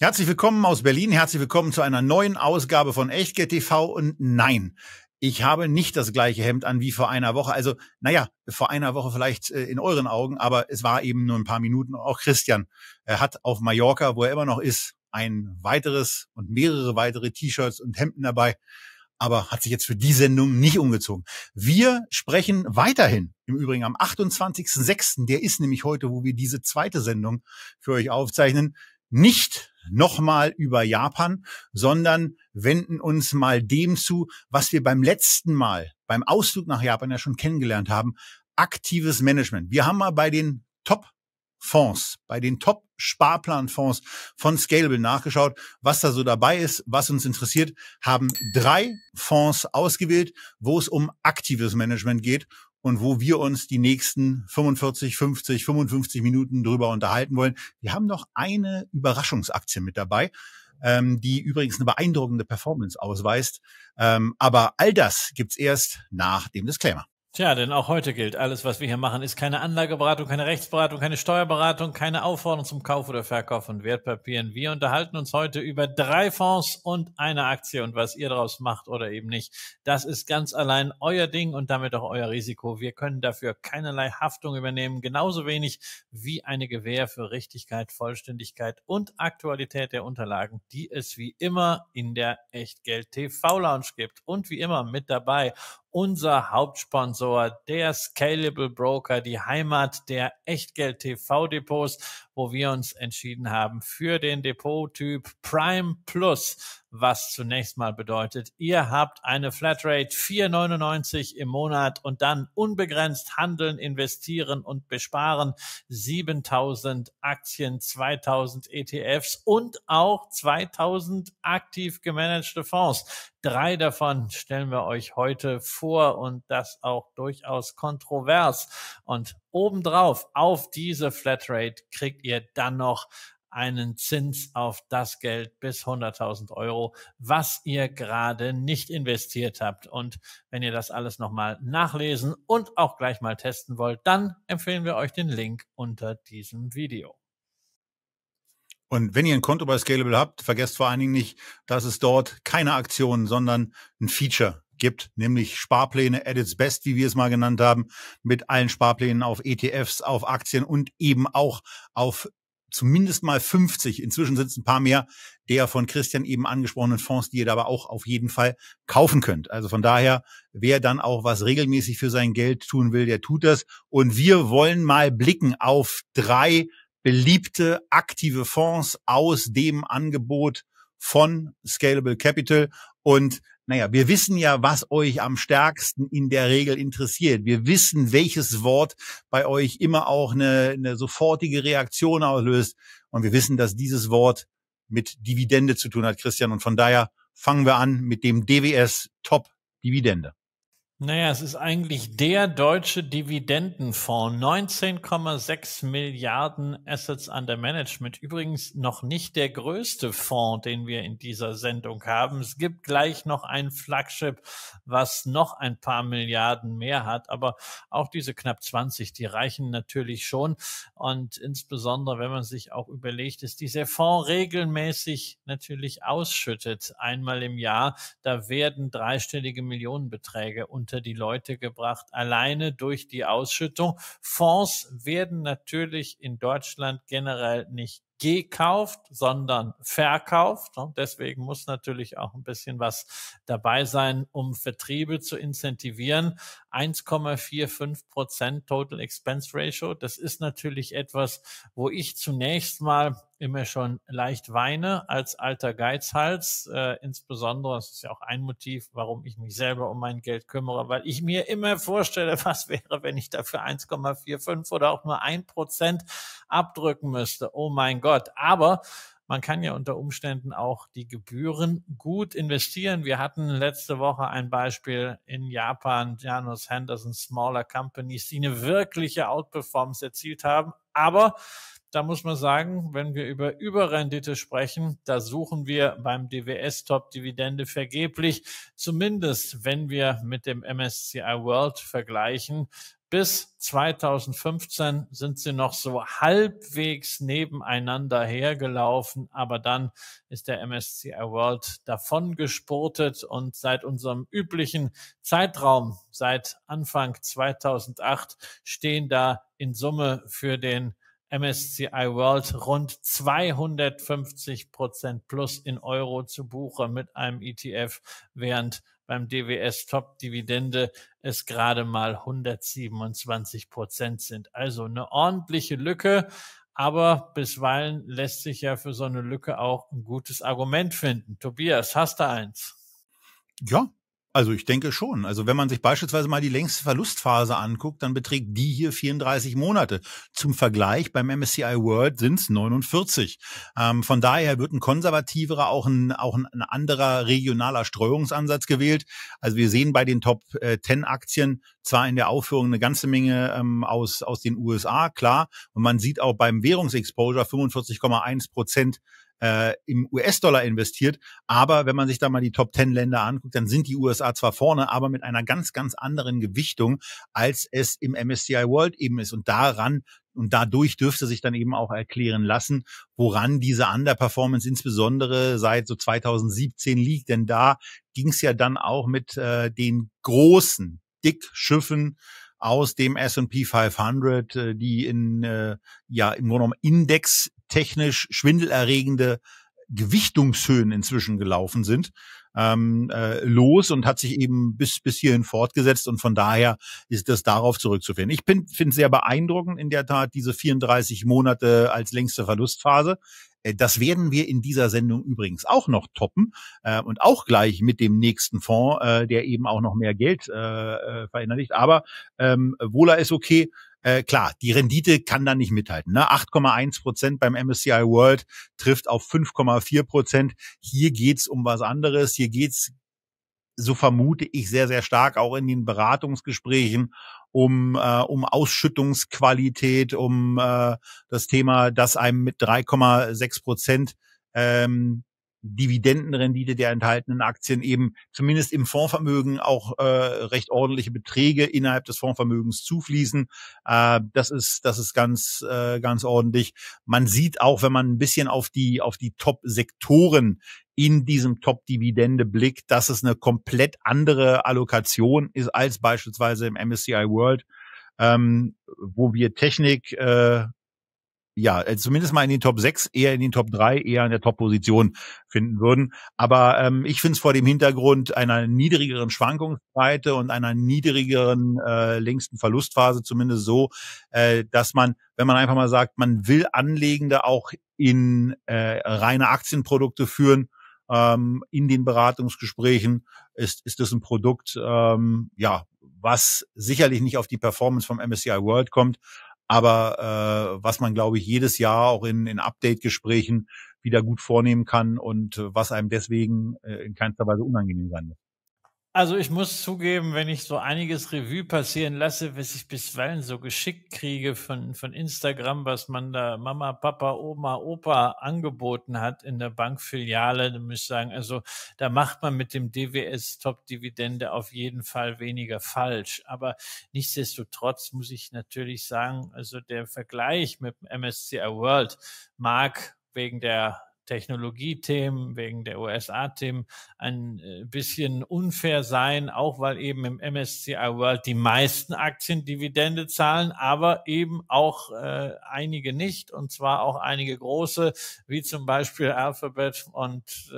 Herzlich willkommen aus Berlin, herzlich willkommen zu einer neuen Ausgabe von Echtgeld TV und nein, ich habe nicht das gleiche Hemd an wie vor einer Woche. Also, naja, vor einer Woche vielleicht äh, in euren Augen, aber es war eben nur ein paar Minuten. Auch Christian er äh, hat auf Mallorca, wo er immer noch ist, ein weiteres und mehrere weitere T-Shirts und Hemden dabei, aber hat sich jetzt für die Sendung nicht umgezogen. Wir sprechen weiterhin, im Übrigen am 28.06., der ist nämlich heute, wo wir diese zweite Sendung für euch aufzeichnen, nicht nochmal über Japan, sondern wenden uns mal dem zu, was wir beim letzten Mal, beim Ausflug nach Japan ja schon kennengelernt haben, aktives Management. Wir haben mal bei den Top Fonds, bei den Top-Sparplanfonds von Scalable nachgeschaut, was da so dabei ist, was uns interessiert, haben drei Fonds ausgewählt, wo es um aktives Management geht und wo wir uns die nächsten 45, 50, 55 Minuten drüber unterhalten wollen. Wir haben noch eine Überraschungsaktie mit dabei, ähm, die übrigens eine beeindruckende Performance ausweist. Ähm, aber all das gibt's erst nach dem Disclaimer. Tja, denn auch heute gilt, alles, was wir hier machen, ist keine Anlageberatung, keine Rechtsberatung, keine Steuerberatung, keine Aufforderung zum Kauf oder Verkauf von Wertpapieren. Wir unterhalten uns heute über drei Fonds und eine Aktie und was ihr daraus macht oder eben nicht. Das ist ganz allein euer Ding und damit auch euer Risiko. Wir können dafür keinerlei Haftung übernehmen, genauso wenig wie eine Gewähr für Richtigkeit, Vollständigkeit und Aktualität der Unterlagen, die es wie immer in der Echtgeld TV Lounge gibt und wie immer mit dabei unser Hauptsponsor, der Scalable Broker, die Heimat der Echtgeld TV Depots wo wir uns entschieden haben für den Depottyp Prime Plus, was zunächst mal bedeutet, ihr habt eine Flatrate 4,99 im Monat und dann unbegrenzt handeln, investieren und besparen 7000 Aktien, 2000 ETFs und auch 2000 aktiv gemanagte Fonds. Drei davon stellen wir euch heute vor und das auch durchaus kontrovers. Und obendrauf auf diese Flatrate kriegt ihr ihr dann noch einen Zins auf das Geld bis 100.000 Euro, was ihr gerade nicht investiert habt. Und wenn ihr das alles nochmal nachlesen und auch gleich mal testen wollt, dann empfehlen wir euch den Link unter diesem Video. Und wenn ihr ein Konto bei Scalable habt, vergesst vor allen Dingen nicht, dass es dort keine Aktionen, sondern ein Feature gibt, nämlich Sparpläne at its best, wie wir es mal genannt haben, mit allen Sparplänen auf ETFs, auf Aktien und eben auch auf zumindest mal 50, inzwischen sind es ein paar mehr, der von Christian eben angesprochenen Fonds, die ihr dabei auch auf jeden Fall kaufen könnt. Also von daher, wer dann auch was regelmäßig für sein Geld tun will, der tut das. Und wir wollen mal blicken auf drei beliebte aktive Fonds aus dem Angebot von Scalable Capital. Und naja, wir wissen ja, was euch am stärksten in der Regel interessiert. Wir wissen, welches Wort bei euch immer auch eine, eine sofortige Reaktion auslöst. Und wir wissen, dass dieses Wort mit Dividende zu tun hat, Christian. Und von daher fangen wir an mit dem DWS Top Dividende. Naja, es ist eigentlich der deutsche Dividendenfonds. 19,6 Milliarden Assets under Management. Übrigens noch nicht der größte Fonds, den wir in dieser Sendung haben. Es gibt gleich noch ein Flagship, was noch ein paar Milliarden mehr hat. Aber auch diese knapp 20, die reichen natürlich schon. Und insbesondere, wenn man sich auch überlegt, ist dieser Fonds regelmäßig natürlich ausschüttet. Einmal im Jahr, da werden dreistellige Millionenbeträge und unter die Leute gebracht, alleine durch die Ausschüttung. Fonds werden natürlich in Deutschland generell nicht gekauft, sondern verkauft. Und deswegen muss natürlich auch ein bisschen was dabei sein, um Vertriebe zu incentivieren. 1,45 Prozent Total Expense Ratio. Das ist natürlich etwas, wo ich zunächst mal immer schon leicht weine als alter Geizhals. Äh, insbesondere, das ist ja auch ein Motiv, warum ich mich selber um mein Geld kümmere, weil ich mir immer vorstelle, was wäre, wenn ich dafür 1,45 oder auch nur ein Prozent abdrücken müsste. Oh mein Gott. Aber man kann ja unter Umständen auch die Gebühren gut investieren. Wir hatten letzte Woche ein Beispiel in Japan, Janus Henderson Smaller Companies, die eine wirkliche Outperformance erzielt haben. Aber da muss man sagen, wenn wir über Überrendite sprechen, da suchen wir beim DWS Top Dividende vergeblich, zumindest wenn wir mit dem MSCI World vergleichen. Bis 2015 sind sie noch so halbwegs nebeneinander hergelaufen, aber dann ist der MSCI World davon gespurtet und seit unserem üblichen Zeitraum, seit Anfang 2008, stehen da in Summe für den MSCI World rund 250 Prozent plus in Euro zu Buche mit einem ETF, während beim DWS Top Dividende es gerade mal 127 Prozent sind. Also eine ordentliche Lücke. Aber bisweilen lässt sich ja für so eine Lücke auch ein gutes Argument finden. Tobias, hast du eins? Ja, also ich denke schon. Also wenn man sich beispielsweise mal die längste Verlustphase anguckt, dann beträgt die hier 34 Monate. Zum Vergleich beim MSCI World sind es 49. Ähm, von daher wird ein konservativerer, auch ein, auch ein, anderer regionaler Streuungsansatz gewählt. Also wir sehen bei den Top 10 äh, Aktien zwar in der Aufführung eine ganze Menge ähm, aus, aus den USA, klar. Und man sieht auch beim Währungsexposure 45,1 Prozent äh, im US-Dollar investiert. Aber wenn man sich da mal die Top 10 Länder anguckt, dann sind die USA zwar vorne, aber mit einer ganz, ganz anderen Gewichtung, als es im MSCI World eben ist. Und daran und dadurch dürfte sich dann eben auch erklären lassen, woran diese Underperformance insbesondere seit so 2017 liegt. Denn da ging es ja dann auch mit äh, den großen Dickschiffen aus dem S&P 500, äh, die in äh, ja im Grunde genommen indextechnisch schwindelerregende Gewichtungshöhen inzwischen gelaufen sind ähm, äh, los und hat sich eben bis bis hierhin fortgesetzt und von daher ist das darauf zurückzuführen. Ich finde sehr beeindruckend in der Tat diese 34 Monate als längste Verlustphase. Äh, das werden wir in dieser Sendung übrigens auch noch toppen äh, und auch gleich mit dem nächsten Fonds, äh, der eben auch noch mehr Geld äh, äh verinnerlicht. Aber ähm, Wohler ist okay. Äh, klar, die Rendite kann da nicht mithalten. Ne? 8,1 Prozent beim MSCI World trifft auf 5,4 Prozent. Hier geht's um was anderes. Hier geht's so vermute ich sehr, sehr stark auch in den Beratungsgesprächen um, äh, um Ausschüttungsqualität, um äh, das Thema, dass einem mit 3,6 Prozent ähm, Dividendenrendite der enthaltenen Aktien eben zumindest im Fondsvermögen auch äh, recht ordentliche Beträge innerhalb des Fondsvermögens zufließen. Äh, das ist das ist ganz äh, ganz ordentlich. Man sieht auch, wenn man ein bisschen auf die auf die Top-Sektoren in diesem Top-Dividende blickt, dass es eine komplett andere Allokation ist als beispielsweise im MSCI World, ähm, wo wir Technik äh, ja, äh, zumindest mal in den Top 6, eher in den Top 3, eher in der Top-Position finden würden. Aber ähm, ich finde es vor dem Hintergrund einer niedrigeren Schwankungsbreite und einer niedrigeren äh, längsten Verlustphase zumindest so, äh, dass man, wenn man einfach mal sagt, man will Anlegende auch in äh, reine Aktienprodukte führen, ähm, in den Beratungsgesprächen, ist, ist das ein Produkt, ähm, ja, was sicherlich nicht auf die Performance vom MSCI World kommt, aber äh, was man, glaube ich, jedes Jahr auch in, in Update-Gesprächen wieder gut vornehmen kann und äh, was einem deswegen äh, in keinster Weise unangenehm sein wird. Also ich muss zugeben, wenn ich so einiges Revue passieren lasse, was ich bisweilen so geschickt kriege von, von Instagram, was man da Mama, Papa, Oma, Opa angeboten hat in der Bankfiliale, dann muss ich sagen, also da macht man mit dem DWS Top Dividende auf jeden Fall weniger falsch. Aber nichtsdestotrotz muss ich natürlich sagen, also der Vergleich mit dem MSCI World mag wegen der Technologiethemen, wegen der USA-Themen ein äh, bisschen unfair sein, auch weil eben im MSCI World die meisten Aktien Dividende zahlen, aber eben auch äh, einige nicht und zwar auch einige große, wie zum Beispiel Alphabet und äh,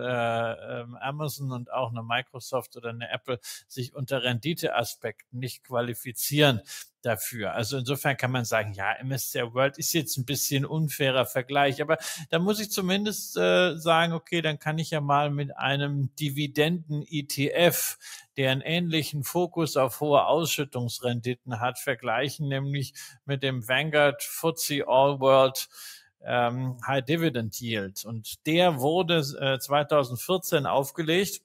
ähm, Amazon und auch eine Microsoft oder eine Apple sich unter Renditeaspekten nicht qualifizieren dafür. Also insofern kann man sagen, ja, MSCI World ist jetzt ein bisschen unfairer Vergleich, aber da muss ich zumindest äh, sagen, okay, dann kann ich ja mal mit einem Dividenden-ETF, der einen ähnlichen Fokus auf hohe Ausschüttungsrenditen hat, vergleichen, nämlich mit dem Vanguard FTSE All World ähm, High Dividend Yield. Und der wurde äh, 2014 aufgelegt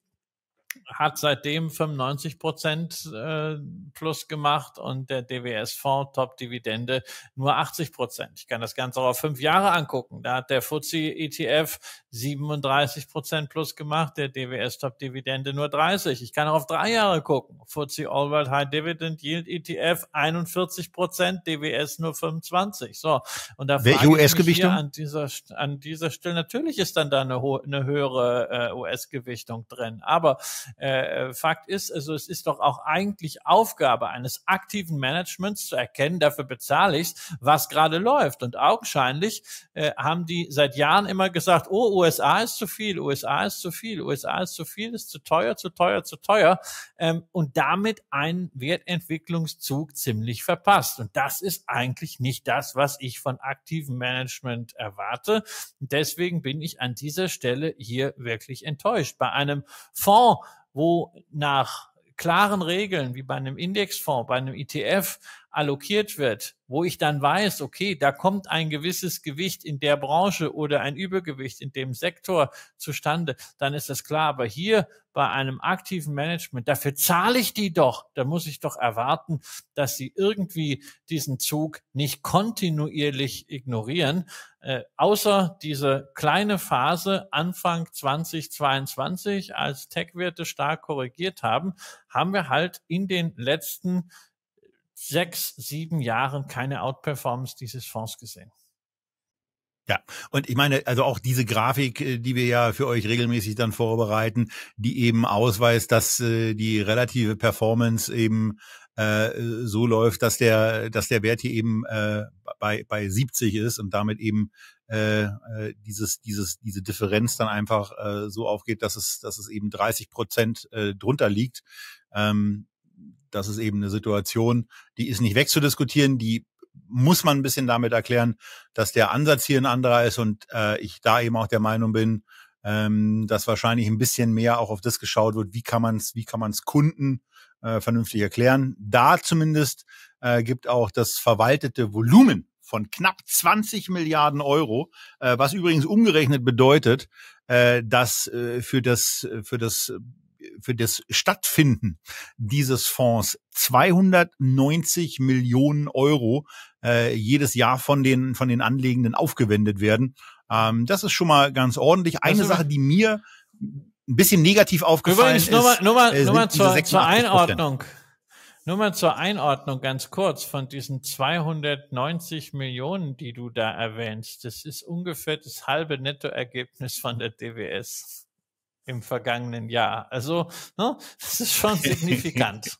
hat seitdem 95 Prozent äh, plus gemacht und der DWS-Fonds Top-Dividende nur 80 Prozent. Ich kann das Ganze auch auf fünf Jahre angucken. Da hat der FTSE-ETF e 37 Prozent plus gemacht, der DWS Top-Dividende nur 30. Ich kann auch auf drei Jahre gucken. FTSE All World High Dividend Yield ETF 41 Prozent, DWS nur 25. So und da Welche US-Gewichtung? An dieser, an dieser Stelle natürlich ist dann da eine, eine höhere äh, US-Gewichtung drin, aber äh, äh, Fakt ist, also es ist doch auch eigentlich Aufgabe eines aktiven Managements zu erkennen, dafür bezahle ich was gerade läuft. Und augenscheinlich äh, haben die seit Jahren immer gesagt, oh, USA ist zu viel, USA ist zu viel, USA ist zu viel, ist zu teuer, zu teuer, zu teuer. Ähm, und damit einen Wertentwicklungszug ziemlich verpasst. Und das ist eigentlich nicht das, was ich von aktivem Management erwarte. Deswegen bin ich an dieser Stelle hier wirklich enttäuscht. Bei einem Fonds, wo nach klaren Regeln wie bei einem Indexfonds, bei einem ETF allokiert wird, wo ich dann weiß, okay, da kommt ein gewisses Gewicht in der Branche oder ein Übergewicht in dem Sektor zustande, dann ist das klar. Aber hier bei einem aktiven Management, dafür zahle ich die doch. Da muss ich doch erwarten, dass sie irgendwie diesen Zug nicht kontinuierlich ignorieren. Äh, außer diese kleine Phase Anfang 2022, als Tech-Werte stark korrigiert haben, haben wir halt in den letzten sechs, sieben Jahren keine Outperformance dieses Fonds gesehen. Ja, und ich meine, also auch diese Grafik, äh, die wir ja für euch regelmäßig dann vorbereiten, die eben ausweist, dass äh, die relative Performance eben äh, so läuft, dass der, dass der Wert hier eben äh, bei, bei 70 ist und damit eben äh, äh, dieses, dieses, diese Differenz dann einfach äh, so aufgeht, dass es, dass es eben 30 Prozent äh, drunter liegt. Ähm, das ist eben eine Situation, die ist nicht wegzudiskutieren, die muss man ein bisschen damit erklären, dass der Ansatz hier ein anderer ist und äh, ich da eben auch der Meinung bin, ähm, dass wahrscheinlich ein bisschen mehr auch auf das geschaut wird, wie kann man es, wie kann man es Kunden äh, vernünftig erklären. Da zumindest äh, gibt auch das verwaltete Volumen von knapp 20 Milliarden Euro, äh, was übrigens umgerechnet bedeutet, äh, dass äh, für das äh, für das für das Stattfinden dieses Fonds 290 Millionen Euro äh, jedes Jahr von den, von den Anlegenden aufgewendet werden. Ähm, das ist schon mal ganz ordentlich. Eine also, Sache, die mir ein bisschen negativ aufgefallen Übrigens, nur mal, Nur mal, äh, nur mal zur, zur Einordnung. Nur mal zur Einordnung ganz kurz von diesen 290 Millionen, die du da erwähnst. Das ist ungefähr das halbe Nettoergebnis von der DWS im vergangenen Jahr. Also, ne, das ist schon signifikant.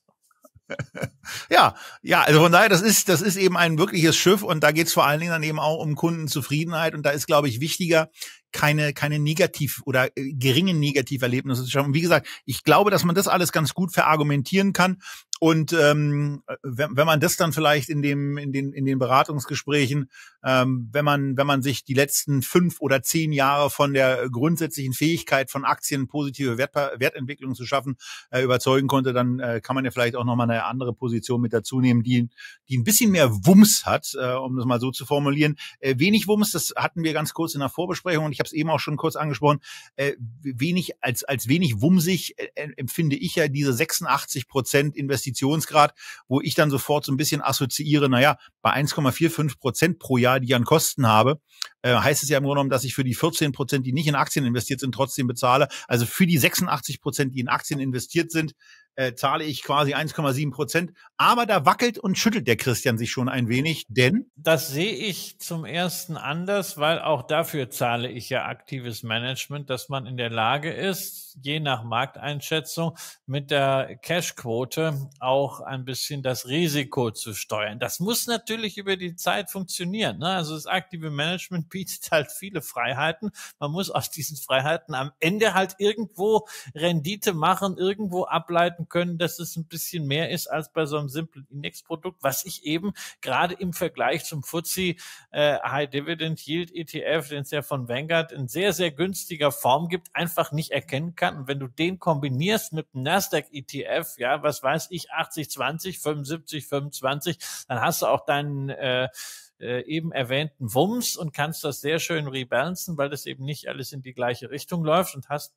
ja, ja, also von daher, das ist, das ist eben ein wirkliches Schiff und da geht es vor allen Dingen dann eben auch um Kundenzufriedenheit und da ist, glaube ich, wichtiger, keine, keine negativ oder äh, geringen Negativerlebnisse zu schaffen. Und wie gesagt, ich glaube, dass man das alles ganz gut verargumentieren kann. Und ähm, äh, wenn, wenn man das dann vielleicht in dem in den in den Beratungsgesprächen, ähm, wenn man wenn man sich die letzten fünf oder zehn Jahre von der grundsätzlichen Fähigkeit von Aktien positive Wert, Wertentwicklung zu schaffen äh, überzeugen konnte, dann äh, kann man ja vielleicht auch nochmal eine andere Position mit dazu nehmen, die die ein bisschen mehr Wumms hat, äh, um das mal so zu formulieren. Äh, wenig Wumms, das hatten wir ganz kurz in der Vorbesprechung und ich habe es eben auch schon kurz angesprochen, äh, wenig als als wenig wumsig äh, äh empfinde ich ja diese 86 Prozent Investitionsgrad, wo ich dann sofort so ein bisschen assoziiere, naja, bei 1,45 Prozent pro Jahr, die ich an Kosten habe, äh, heißt es ja im Grunde genommen, dass ich für die 14 Prozent, die nicht in Aktien investiert sind, trotzdem bezahle. Also für die 86 Prozent, die in Aktien investiert sind, äh, zahle ich quasi 1,7 Prozent. Aber da wackelt und schüttelt der Christian sich schon ein wenig, denn. Das sehe ich zum ersten anders, weil auch dafür zahle ich ja aktives Management, dass man in der Lage ist, je nach Markteinschätzung mit der Cashquote auch ein bisschen das Risiko zu steuern. Das muss natürlich über die Zeit funktionieren. Ne? Also das aktive Management bietet halt viele Freiheiten. Man muss aus diesen Freiheiten am Ende halt irgendwo Rendite machen, irgendwo ableiten merken können, dass es ein bisschen mehr ist als bei so einem simplen Indexprodukt, was ich eben gerade im Vergleich zum FTSE äh, High Dividend Yield ETF, den es ja von Vanguard in sehr, sehr günstiger Form gibt, einfach nicht erkennen kann. Und wenn du den kombinierst mit dem Nasdaq ETF, ja, was weiß ich, 80, 20, 75, 25, dann hast du auch deinen äh, äh, eben erwähnten Wumms und kannst das sehr schön rebalancen, weil das eben nicht alles in die gleiche Richtung läuft und hast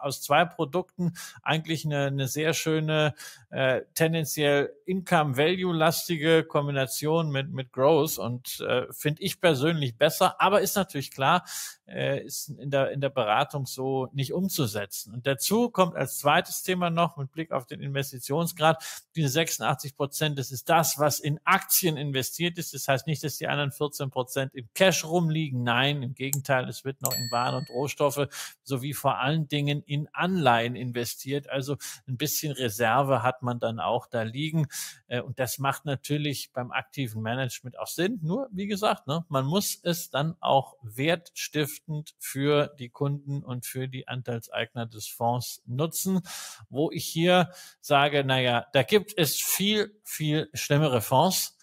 aus zwei Produkten eigentlich eine, eine sehr schöne äh, tendenziell Income-Value-lastige Kombination mit, mit Growth und äh, finde ich persönlich besser, aber ist natürlich klar, äh, ist in der, in der Beratung so nicht umzusetzen. Und dazu kommt als zweites Thema noch mit Blick auf den Investitionsgrad, diese 86 Prozent, das ist das, was in Aktien investiert ist. Das heißt nicht, dass die anderen 14 Prozent im Cash rumliegen. Nein, im Gegenteil, es wird noch in Waren und Rohstoffe sowie vor allen Dingen in Anleihen investiert. Also ein bisschen Reserve hat man dann auch da liegen. Äh, und das macht natürlich beim aktiven Management auch Sinn. Nur, wie gesagt, ne, man muss es dann auch wertstiftend für die Kunden und für die Anteilseigner des Fonds nutzen, wo ich hier sage, naja, da gibt es viel, viel schlimmere Fonds.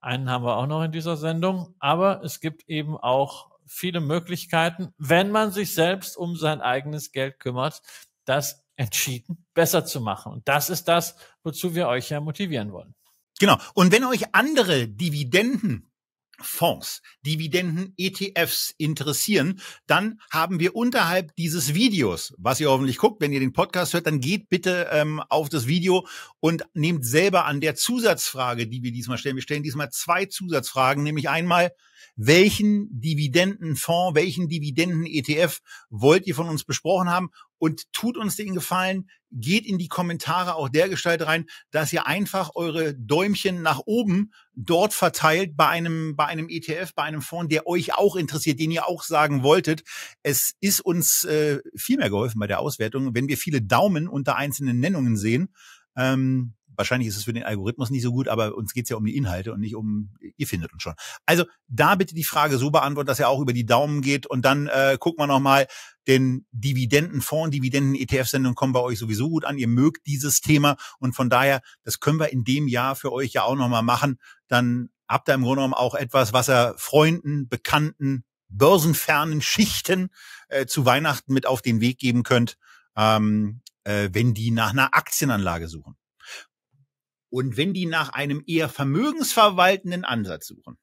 Einen haben wir auch noch in dieser Sendung, aber es gibt eben auch viele Möglichkeiten, wenn man sich selbst um sein eigenes Geld kümmert, das entschieden, besser zu machen. Und das ist das, wozu wir euch ja motivieren wollen. Genau. Und wenn euch andere Dividendenfonds, Dividenden-ETFs interessieren, dann haben wir unterhalb dieses Videos, was ihr hoffentlich guckt, wenn ihr den Podcast hört, dann geht bitte ähm, auf das Video und nehmt selber an der Zusatzfrage, die wir diesmal stellen. Wir stellen diesmal zwei Zusatzfragen, nämlich einmal, welchen Dividendenfonds, welchen Dividenden-ETF wollt ihr von uns besprochen haben? und tut uns den Gefallen, geht in die Kommentare auch dergestalt rein, dass ihr einfach eure Däumchen nach oben dort verteilt bei einem, bei einem ETF, bei einem Fonds, der euch auch interessiert, den ihr auch sagen wolltet. Es ist uns äh, viel mehr geholfen bei der Auswertung, wenn wir viele Daumen unter einzelnen Nennungen sehen. Ähm, Wahrscheinlich ist es für den Algorithmus nicht so gut, aber uns geht's ja um die Inhalte und nicht um, ihr findet uns schon. Also da bitte die Frage so beantworten, dass er auch über die Daumen geht und dann äh, gucken wir nochmal, denn Dividendenfonds, Dividenden-ETF-Sendungen kommen bei euch sowieso gut an. Ihr mögt dieses Thema und von daher, das können wir in dem Jahr für euch ja auch nochmal machen. Dann habt ihr im Grunde genommen auch etwas, was er Freunden, Bekannten, börsenfernen Schichten äh, zu Weihnachten mit auf den Weg geben könnt, ähm, äh, wenn die nach einer Aktienanlage suchen. Und wenn die nach einem eher vermögensverwaltenden Ansatz suchen,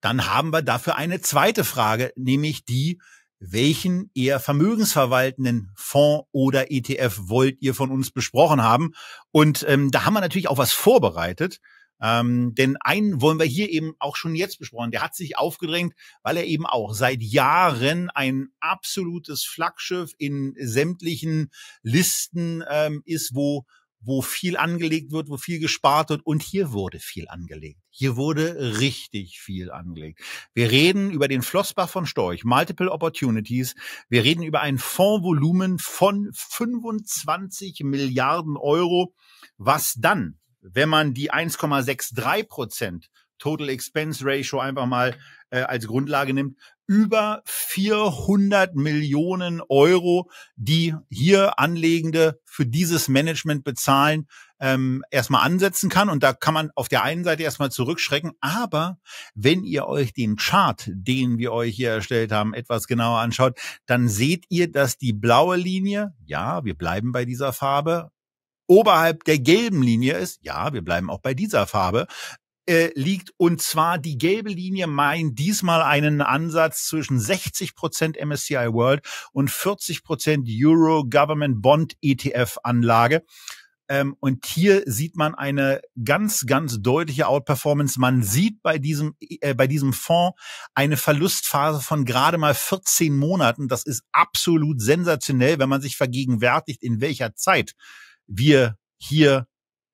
dann haben wir dafür eine zweite Frage, nämlich die, welchen eher vermögensverwaltenden Fonds oder ETF wollt ihr von uns besprochen haben? Und ähm, da haben wir natürlich auch was vorbereitet. Ähm, denn einen wollen wir hier eben auch schon jetzt besprochen. Der hat sich aufgedrängt, weil er eben auch seit Jahren ein absolutes Flaggschiff in sämtlichen Listen ähm, ist, wo wo viel angelegt wird, wo viel gespart wird. Und hier wurde viel angelegt. Hier wurde richtig viel angelegt. Wir reden über den Flossbach von Storch, Multiple Opportunities. Wir reden über ein Fondsvolumen von 25 Milliarden Euro, was dann, wenn man die 1,63 Prozent Total Expense Ratio einfach mal äh, als Grundlage nimmt, über 400 Millionen Euro, die hier Anlegende für dieses Management bezahlen, ähm, erstmal ansetzen kann. Und da kann man auf der einen Seite erstmal zurückschrecken. Aber wenn ihr euch den Chart, den wir euch hier erstellt haben, etwas genauer anschaut, dann seht ihr, dass die blaue Linie, ja, wir bleiben bei dieser Farbe, oberhalb der gelben Linie ist, ja, wir bleiben auch bei dieser Farbe, äh, liegt. Und zwar die gelbe Linie meint diesmal einen Ansatz zwischen 60 Prozent MSCI World und 40 Prozent Euro Government Bond ETF Anlage. Ähm, und hier sieht man eine ganz, ganz deutliche Outperformance. Man sieht bei diesem, äh, bei diesem Fonds eine Verlustphase von gerade mal 14 Monaten. Das ist absolut sensationell, wenn man sich vergegenwärtigt, in welcher Zeit wir hier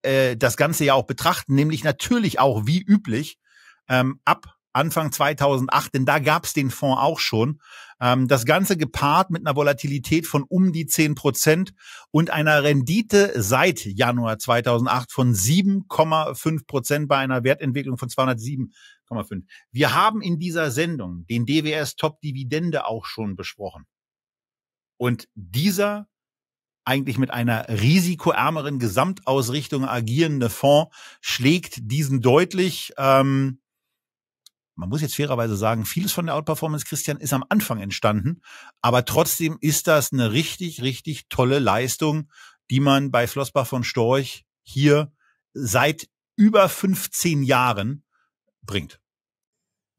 äh, das Ganze ja auch betrachten, nämlich natürlich auch wie üblich ähm, ab Anfang 2008, denn da gab es den Fonds auch schon. Ähm, das Ganze gepaart mit einer Volatilität von um die 10 Prozent und einer Rendite seit Januar 2008 von 7,5 Prozent bei einer Wertentwicklung von 207,5. Wir haben in dieser Sendung den DWS Top Dividende auch schon besprochen. Und dieser eigentlich mit einer risikoärmeren Gesamtausrichtung agierende Fonds schlägt diesen deutlich. Ähm, man muss jetzt fairerweise sagen, vieles von der Outperformance, Christian, ist am Anfang entstanden. Aber trotzdem ist das eine richtig, richtig tolle Leistung, die man bei Flossbach von Storch hier seit über 15 Jahren bringt.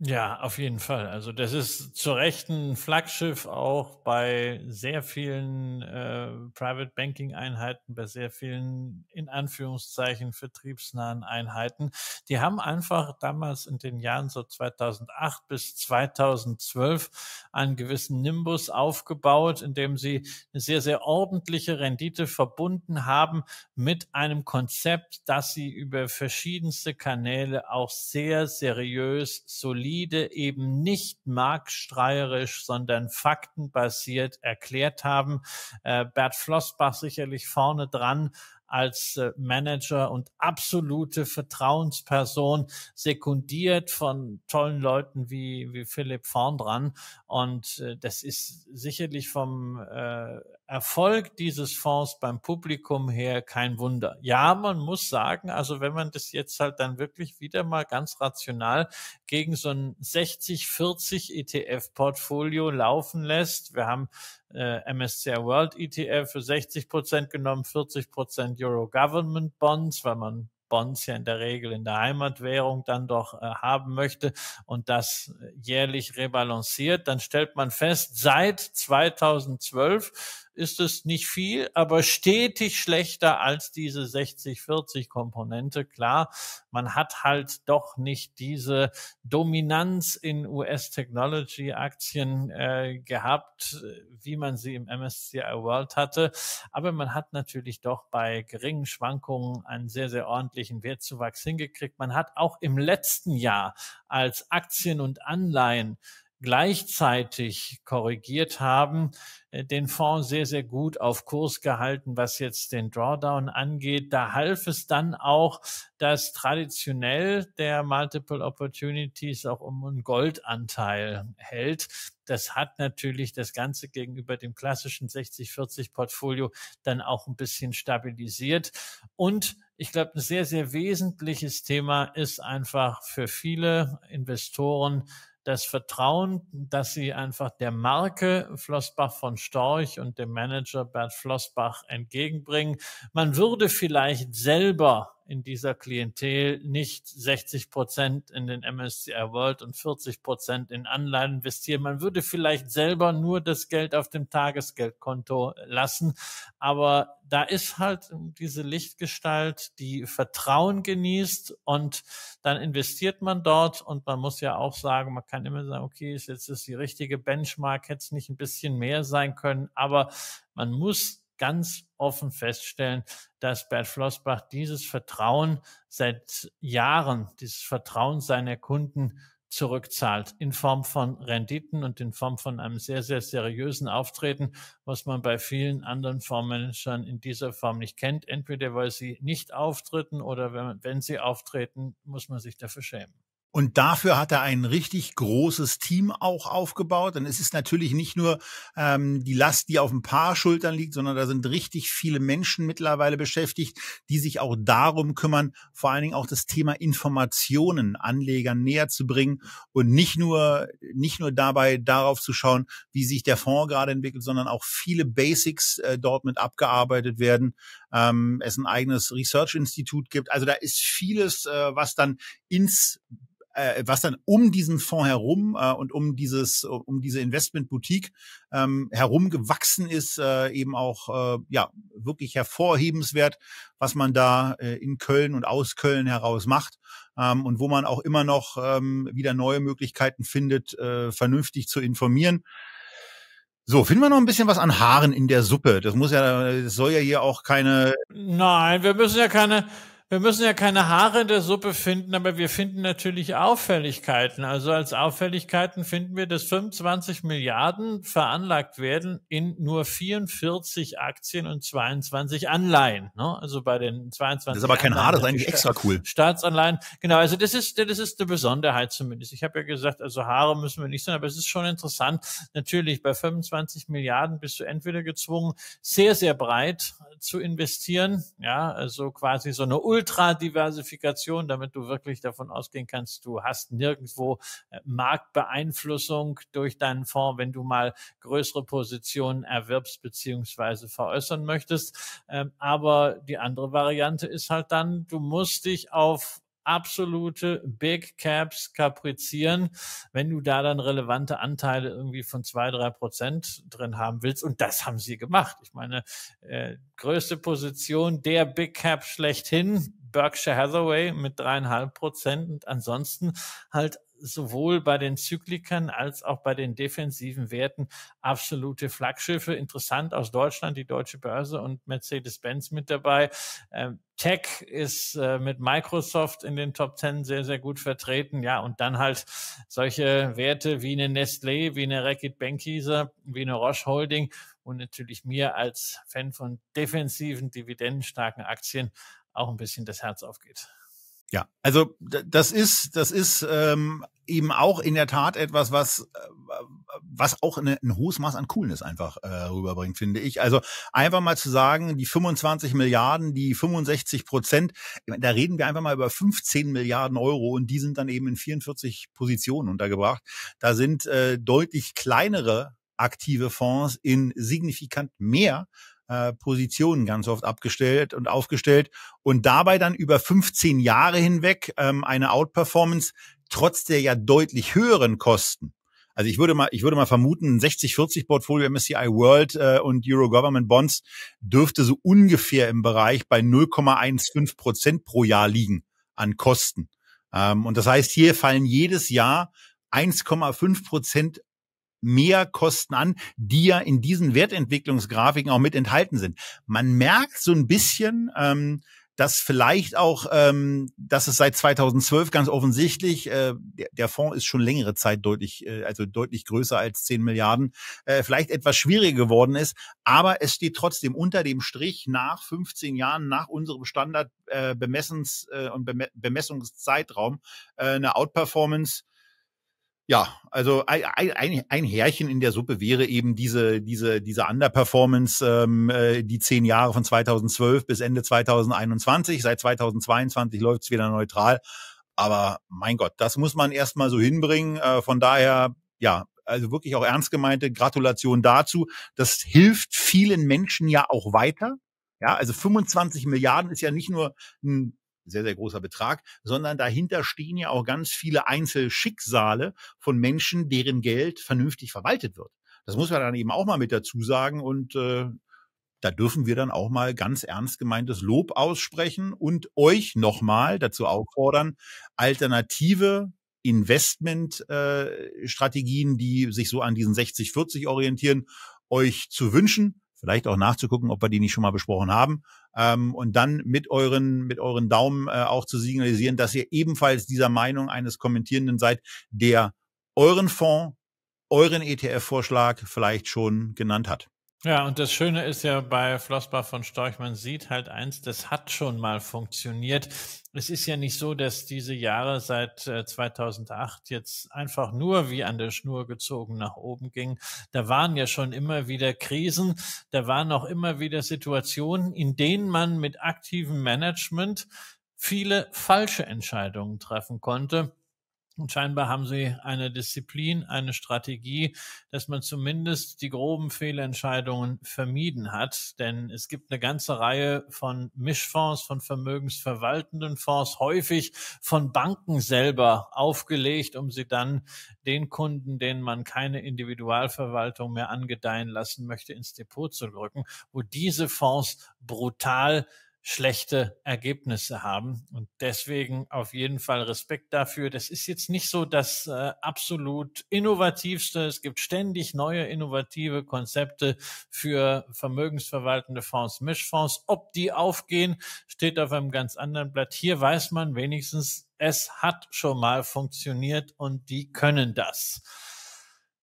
Ja, auf jeden Fall. Also das ist zu Recht ein Flaggschiff auch bei sehr vielen äh, Private Banking Einheiten, bei sehr vielen in Anführungszeichen vertriebsnahen Einheiten. Die haben einfach damals in den Jahren so 2008 bis 2012 einen gewissen Nimbus aufgebaut, indem sie eine sehr, sehr ordentliche Rendite verbunden haben mit einem Konzept, das sie über verschiedenste Kanäle auch sehr seriös, solid solide, eben nicht marktstreierisch, sondern faktenbasiert erklärt haben. Äh, Bert Flossbach sicherlich vorne dran als äh, Manager und absolute Vertrauensperson, sekundiert von tollen Leuten wie, wie Philipp Vorn dran. Und äh, das ist sicherlich vom äh, Erfolg dieses Fonds beim Publikum her kein Wunder. Ja, man muss sagen, also wenn man das jetzt halt dann wirklich wieder mal ganz rational gegen so ein 60-40 ETF-Portfolio laufen lässt, wir haben äh, MSCI World ETF für 60 Prozent genommen, 40 Prozent Euro Government Bonds, weil man Bonds ja in der Regel in der Heimatwährung dann doch äh, haben möchte und das jährlich rebalanciert, dann stellt man fest, seit 2012 ist es nicht viel, aber stetig schlechter als diese 60-40-Komponente. Klar, man hat halt doch nicht diese Dominanz in US-Technology-Aktien äh, gehabt, wie man sie im MSCI World hatte. Aber man hat natürlich doch bei geringen Schwankungen einen sehr, sehr ordentlichen Wertzuwachs hingekriegt. Man hat auch im letzten Jahr als Aktien und Anleihen gleichzeitig korrigiert haben, äh, den Fonds sehr, sehr gut auf Kurs gehalten, was jetzt den Drawdown angeht. Da half es dann auch, dass traditionell der Multiple Opportunities auch um einen Goldanteil hält. Das hat natürlich das Ganze gegenüber dem klassischen 60-40 Portfolio dann auch ein bisschen stabilisiert. Und ich glaube, ein sehr, sehr wesentliches Thema ist einfach für viele Investoren, das Vertrauen, dass sie einfach der Marke Flossbach von Storch und dem Manager Bert Flossbach entgegenbringen. Man würde vielleicht selber in dieser Klientel nicht 60 Prozent in den MSCI World und 40 Prozent in Anleihen investieren. Man würde vielleicht selber nur das Geld auf dem Tagesgeldkonto lassen, aber da ist halt diese Lichtgestalt, die Vertrauen genießt und dann investiert man dort und man muss ja auch sagen, man kann immer sagen, okay, jetzt ist die richtige Benchmark, hätte es nicht ein bisschen mehr sein können, aber man muss ganz offen feststellen, dass Bert Flossbach dieses Vertrauen seit Jahren, dieses Vertrauen seiner Kunden zurückzahlt in Form von Renditen und in Form von einem sehr, sehr seriösen Auftreten, was man bei vielen anderen Fondsmanagern in dieser Form nicht kennt. Entweder weil sie nicht auftreten oder wenn, wenn sie auftreten, muss man sich dafür schämen. Und dafür hat er ein richtig großes Team auch aufgebaut. Und es ist natürlich nicht nur ähm, die Last, die auf ein paar Schultern liegt, sondern da sind richtig viele Menschen mittlerweile beschäftigt, die sich auch darum kümmern, vor allen Dingen auch das Thema Informationen Anlegern näher zu bringen und nicht nur, nicht nur dabei darauf zu schauen, wie sich der Fonds gerade entwickelt, sondern auch viele Basics äh, dort mit abgearbeitet werden ähm, es ein eigenes Research-Institut gibt. Also da ist vieles, äh, was dann ins äh, was dann um diesen Fonds herum äh, und um dieses um diese Investmentboutique ähm, herum gewachsen ist, äh, eben auch äh, ja wirklich hervorhebenswert, was man da äh, in Köln und aus Köln heraus macht ähm, und wo man auch immer noch ähm, wieder neue Möglichkeiten findet, äh, vernünftig zu informieren. So, finden wir noch ein bisschen was an Haaren in der Suppe. Das muss ja, das soll ja hier auch keine. Nein, wir müssen ja keine wir müssen ja keine Haare in der Suppe finden, aber wir finden natürlich Auffälligkeiten. Also als Auffälligkeiten finden wir, dass 25 Milliarden veranlagt werden in nur 44 Aktien und 22 Anleihen. Ne? Also bei den 22. Das ist aber kein Anleihen, Haar, das ist eigentlich extra cool. Staatsanleihen. Genau, also das ist, das ist eine Besonderheit zumindest. Ich habe ja gesagt, also Haare müssen wir nicht sein, aber es ist schon interessant. Natürlich, bei 25 Milliarden bist du entweder gezwungen, sehr, sehr breit zu investieren. Ja, also quasi so eine Ultradiversifikation, damit du wirklich davon ausgehen kannst, du hast nirgendwo äh, Marktbeeinflussung durch deinen Fonds, wenn du mal größere Positionen erwirbst bzw. veräußern möchtest. Ähm, aber die andere Variante ist halt dann, du musst dich auf absolute Big Caps kaprizieren, wenn du da dann relevante Anteile irgendwie von zwei, drei Prozent drin haben willst. Und das haben sie gemacht. Ich meine, äh, größte Position der Big Cap schlechthin, Berkshire Hathaway mit dreieinhalb Prozent und ansonsten halt sowohl bei den Zyklikern als auch bei den defensiven Werten absolute Flaggschiffe. Interessant aus Deutschland, die Deutsche Börse und Mercedes-Benz mit dabei. Ähm, Tech ist äh, mit Microsoft in den Top Ten sehr, sehr gut vertreten. Ja, und dann halt solche Werte wie eine Nestlé, wie eine Reckitt Benckiser, wie eine Roche Holding und natürlich mir als Fan von defensiven, dividendenstarken Aktien auch ein bisschen das Herz aufgeht. Ja, also das ist, das ist ähm, eben auch in der Tat etwas, was, äh, was auch eine, ein hohes Maß an Coolness einfach äh, rüberbringt, finde ich. Also einfach mal zu sagen, die 25 Milliarden, die 65 Prozent, da reden wir einfach mal über 15 Milliarden Euro und die sind dann eben in 44 Positionen untergebracht. Da sind äh, deutlich kleinere aktive Fonds in signifikant mehr äh, Positionen ganz oft abgestellt und aufgestellt und dabei dann über 15 Jahre hinweg ähm, eine Outperformance trotz der ja deutlich höheren Kosten. Also ich würde mal, ich würde mal vermuten, 60-40 Portfolio MSCI World äh, und Euro Government Bonds dürfte so ungefähr im Bereich bei 0,15 Prozent pro Jahr liegen an Kosten. Ähm, und das heißt, hier fallen jedes Jahr 1,5 Prozent mehr Kosten an, die ja in diesen Wertentwicklungsgrafiken auch mit enthalten sind. Man merkt so ein bisschen, ähm, dass vielleicht auch, ähm, dass es seit 2012 ganz offensichtlich, äh, der, der Fonds ist schon längere Zeit deutlich, äh, also deutlich größer als 10 Milliarden, äh, vielleicht etwas schwieriger geworden ist, aber es steht trotzdem unter dem Strich nach 15 Jahren, nach unserem Standard äh, Bemessens- äh, und Bemessungszeitraum äh, eine Outperformance ja, also ein, ein, ein Härchen in der Suppe wäre eben diese, diese, diese Underperformance, ähm, äh, die zehn Jahre von 2012 bis Ende 2021. Seit 2022 läuft es wieder neutral. Aber mein Gott, das muss man erstmal so hinbringen. Äh, von daher, ja, also wirklich auch ernst gemeinte Gratulation dazu. Das hilft vielen Menschen ja auch weiter. Ja, also 25 Milliarden ist ja nicht nur ein sehr, sehr großer Betrag, sondern dahinter stehen ja auch ganz viele Einzelschicksale von Menschen, deren Geld vernünftig verwaltet wird. Das muss man dann eben auch mal mit dazu sagen und äh, da dürfen wir dann auch mal ganz ernst gemeintes Lob aussprechen und euch nochmal dazu auffordern, alternative Investmentstrategien, äh, die sich so an diesen 60-40 orientieren, euch zu wünschen vielleicht auch nachzugucken, ob wir die nicht schon mal besprochen haben. Ähm, und dann mit euren, mit euren Daumen äh, auch zu signalisieren, dass ihr ebenfalls dieser Meinung eines Kommentierenden seid, der euren Fonds, euren ETF-Vorschlag vielleicht schon genannt hat. Ja, und das Schöne ist ja bei Flossbach von Storch, man sieht halt eins, das hat schon mal funktioniert. Es ist ja nicht so, dass diese Jahre seit 2008 äh, jetzt einfach nur wie an der Schnur gezogen nach oben gingen. Da waren ja schon immer wieder Krisen, da waren auch immer wieder Situationen, in denen man mit aktivem Management viele falsche Entscheidungen treffen konnte. Und scheinbar haben sie eine Disziplin, eine Strategie, dass man zumindest die groben Fehlentscheidungen vermieden hat. Denn es gibt eine ganze Reihe von Mischfonds, von vermögensverwaltenden Fonds, häufig von Banken selber aufgelegt, um sie dann den Kunden, denen man keine Individualverwaltung mehr angedeihen lassen möchte, ins Depot zu drücken, wo diese Fonds brutal schlechte Ergebnisse haben. Und deswegen auf jeden Fall Respekt dafür. Das ist jetzt nicht so das äh, absolut innovativste. Es gibt ständig neue innovative Konzepte für vermögensverwaltende Fonds, Mischfonds. Ob die aufgehen, steht auf einem ganz anderen Blatt. Hier weiß man wenigstens, es hat schon mal funktioniert und die können das.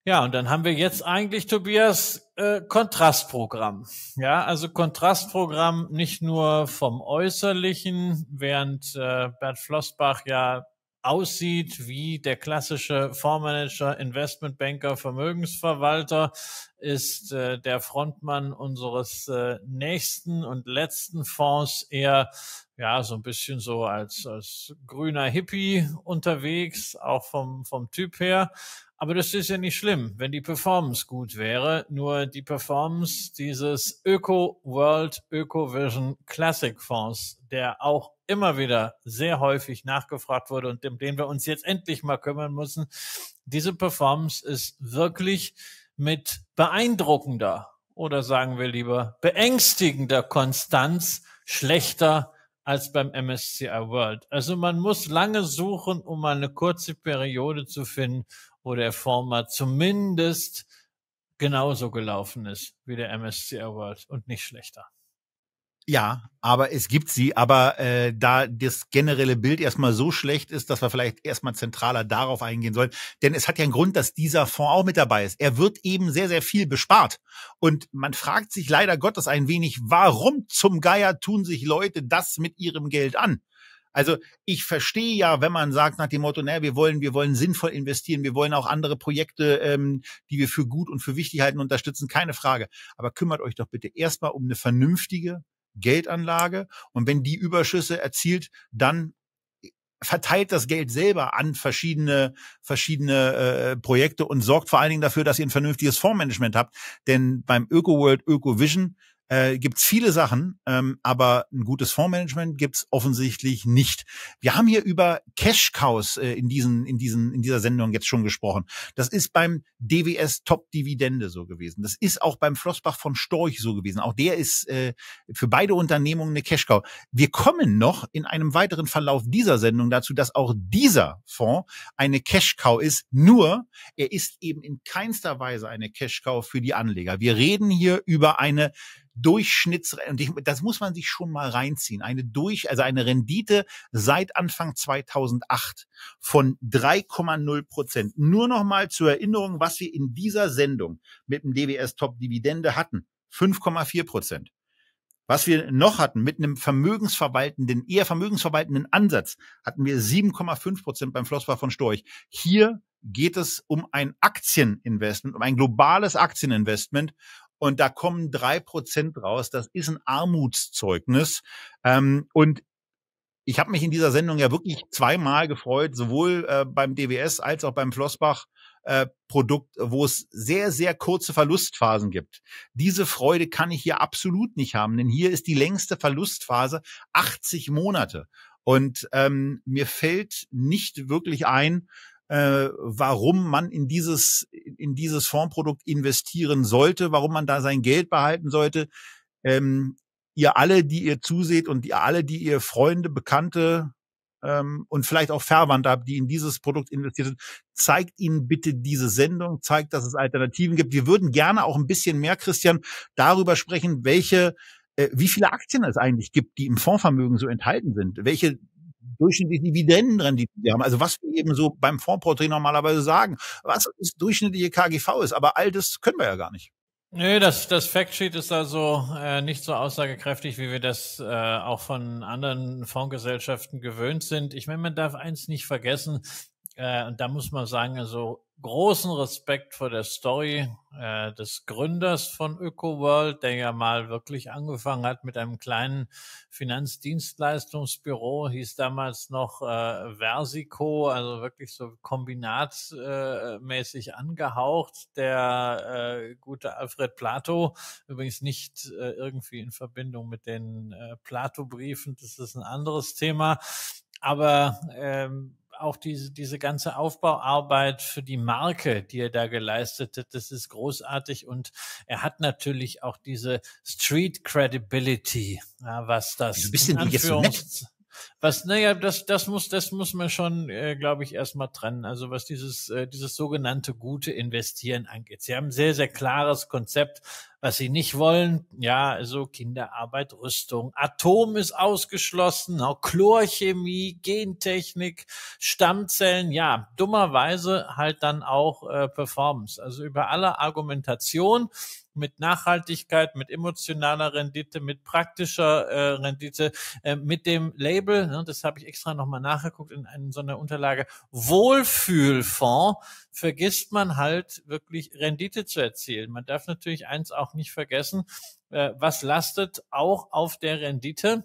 Ja, und dann haben wir jetzt eigentlich, Tobias, äh, Kontrastprogramm. Ja, also Kontrastprogramm nicht nur vom Äußerlichen, während äh, Bert Flossbach ja aussieht wie der klassische Fondsmanager, Investmentbanker, Vermögensverwalter, ist äh, der Frontmann unseres äh, nächsten und letzten Fonds eher ja, so ein bisschen so als, als grüner Hippie unterwegs, auch vom, vom Typ her. Aber das ist ja nicht schlimm, wenn die Performance gut wäre. Nur die Performance dieses Öko World Öko Vision Classic Fonds, der auch immer wieder sehr häufig nachgefragt wurde und dem, den wir uns jetzt endlich mal kümmern müssen. Diese Performance ist wirklich mit beeindruckender oder sagen wir lieber beängstigender Konstanz schlechter als beim MSCI World. Also man muss lange suchen, um eine kurze Periode zu finden, wo der Fonds mal zumindest genauso gelaufen ist wie der MSCI World und nicht schlechter. Ja, aber es gibt sie. Aber äh, da das generelle Bild erstmal so schlecht ist, dass wir vielleicht erstmal zentraler darauf eingehen sollen. Denn es hat ja einen Grund, dass dieser Fonds auch mit dabei ist. Er wird eben sehr, sehr viel bespart. Und man fragt sich leider Gottes ein wenig, warum zum Geier tun sich Leute das mit ihrem Geld an? Also ich verstehe ja, wenn man sagt nach dem Motto, naja, wir wollen, wir wollen sinnvoll investieren, wir wollen auch andere Projekte, ähm, die wir für gut und für wichtig halten, unterstützen, keine Frage. Aber kümmert euch doch bitte erstmal um eine vernünftige, Geldanlage. Und wenn die Überschüsse erzielt, dann äh, verteilt das Geld selber an verschiedene verschiedene äh, Projekte und sorgt vor allen Dingen dafür, dass ihr ein vernünftiges Fondsmanagement habt. Denn beim ÖkoWorld, ÖkoVision äh, gibt es viele Sachen, ähm, aber ein gutes Fondsmanagement gibt es offensichtlich nicht. Wir haben hier über Cash Cows äh, in diesen in diesen in dieser Sendung jetzt schon gesprochen. Das ist beim DWS Top Dividende so gewesen. Das ist auch beim Flossbach von Storch so gewesen. Auch der ist äh, für beide Unternehmungen eine Cash Cow. Wir kommen noch in einem weiteren Verlauf dieser Sendung dazu, dass auch dieser Fonds eine Cash Cow ist. Nur er ist eben in keinster Weise eine Cash Cow für die Anleger. Wir reden hier über eine Durchschnitts, und ich, das muss man sich schon mal reinziehen, eine durch, also eine Rendite seit Anfang 2008 von 3,0 Prozent. Nur noch mal zur Erinnerung, was wir in dieser Sendung mit dem DWS Top Dividende hatten. 5,4 Prozent. Was wir noch hatten mit einem vermögensverwaltenden, eher vermögensverwaltenden Ansatz, hatten wir 7,5 Prozent beim Flossbar von Storch. Hier geht es um ein Aktieninvestment, um ein globales Aktieninvestment und da kommen drei Prozent raus. Das ist ein Armutszeugnis. Ähm, und ich habe mich in dieser Sendung ja wirklich zweimal gefreut, sowohl äh, beim DWS als auch beim Flossbach. Äh, Produkt, wo es sehr, sehr kurze Verlustphasen gibt. Diese Freude kann ich hier absolut nicht haben, denn hier ist die längste Verlustphase 80 Monate. Und ähm, mir fällt nicht wirklich ein, äh, warum man in dieses, in dieses Fondsprodukt investieren sollte, warum man da sein Geld behalten sollte. Ähm, ihr alle, die ihr zuseht und ihr alle, die ihr Freunde, Bekannte ähm, und vielleicht auch Verwandte habt, die in dieses Produkt investiert sind, zeigt ihnen bitte diese Sendung, zeigt, dass es Alternativen gibt. Wir würden gerne auch ein bisschen mehr, Christian, darüber sprechen, welche äh, wie viele Aktien es eigentlich gibt, die im Fondsvermögen so enthalten sind, welche durchschnittlichen Dividendenrendite die haben. Also was wir eben so beim Fondsporträt normalerweise sagen, was ist durchschnittliche KGV ist. Aber all das können wir ja gar nicht. Nö, das, das Factsheet ist also äh, nicht so aussagekräftig, wie wir das äh, auch von anderen Fondsgesellschaften gewöhnt sind. Ich meine, man darf eins nicht vergessen, äh, und da muss man sagen, also großen Respekt vor der Story äh, des Gründers von ÖkoWorld, der ja mal wirklich angefangen hat mit einem kleinen Finanzdienstleistungsbüro, hieß damals noch äh, Versico, also wirklich so kombinatsmäßig äh, angehaucht. Der äh, gute Alfred Plato, übrigens nicht äh, irgendwie in Verbindung mit den äh, Plato-Briefen, das ist ein anderes Thema. Aber ähm, auch diese, diese ganze Aufbauarbeit für die Marke, die er da geleistet hat, das ist großartig. Und er hat natürlich auch diese Street Credibility, ja, was das. Also ein bisschen wie jetzt was, naja, das, das muss, das muss man schon, äh, glaube ich, erstmal trennen. Also was dieses, äh, dieses sogenannte gute Investieren angeht. Sie haben ein sehr, sehr klares Konzept, was sie nicht wollen. Ja, also Kinderarbeit, Rüstung. Atom ist ausgeschlossen, Chlorchemie, Gentechnik, Stammzellen, ja, dummerweise halt dann auch äh, Performance. Also über alle Argumentation mit Nachhaltigkeit, mit emotionaler Rendite, mit praktischer äh, Rendite, äh, mit dem Label, ne, das habe ich extra nochmal nachgeguckt in, in so einer Unterlage, Wohlfühlfonds, vergisst man halt wirklich Rendite zu erzielen. Man darf natürlich eins auch nicht vergessen, äh, was lastet auch auf der Rendite?